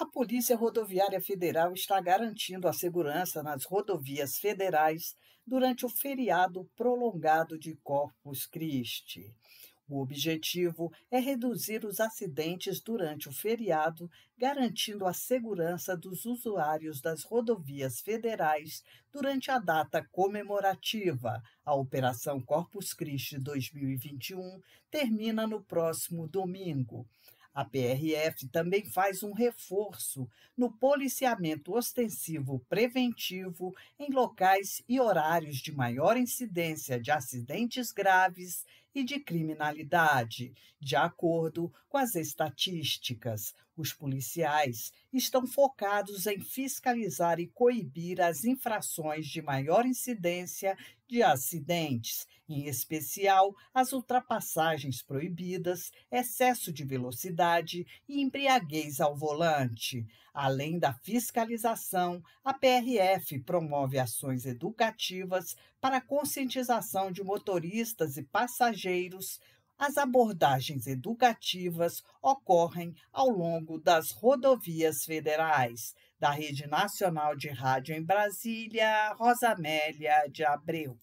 A Polícia Rodoviária Federal está garantindo a segurança nas rodovias federais durante o feriado prolongado de Corpus Christi. O objetivo é reduzir os acidentes durante o feriado, garantindo a segurança dos usuários das rodovias federais durante a data comemorativa. A Operação Corpus Christi 2021 termina no próximo domingo. A PRF também faz um reforço no policiamento ostensivo preventivo em locais e horários de maior incidência de acidentes graves e de criminalidade. De acordo com as estatísticas, os policiais estão focados em fiscalizar e coibir as infrações de maior incidência de acidentes, em especial as ultrapassagens proibidas, excesso de velocidade e embriaguez ao volante. Além da fiscalização, a PRF promove ações educativas para conscientização de motoristas e passageiros passageiros, as abordagens educativas ocorrem ao longo das rodovias federais. Da Rede Nacional de Rádio em Brasília, Rosamélia de Abreu.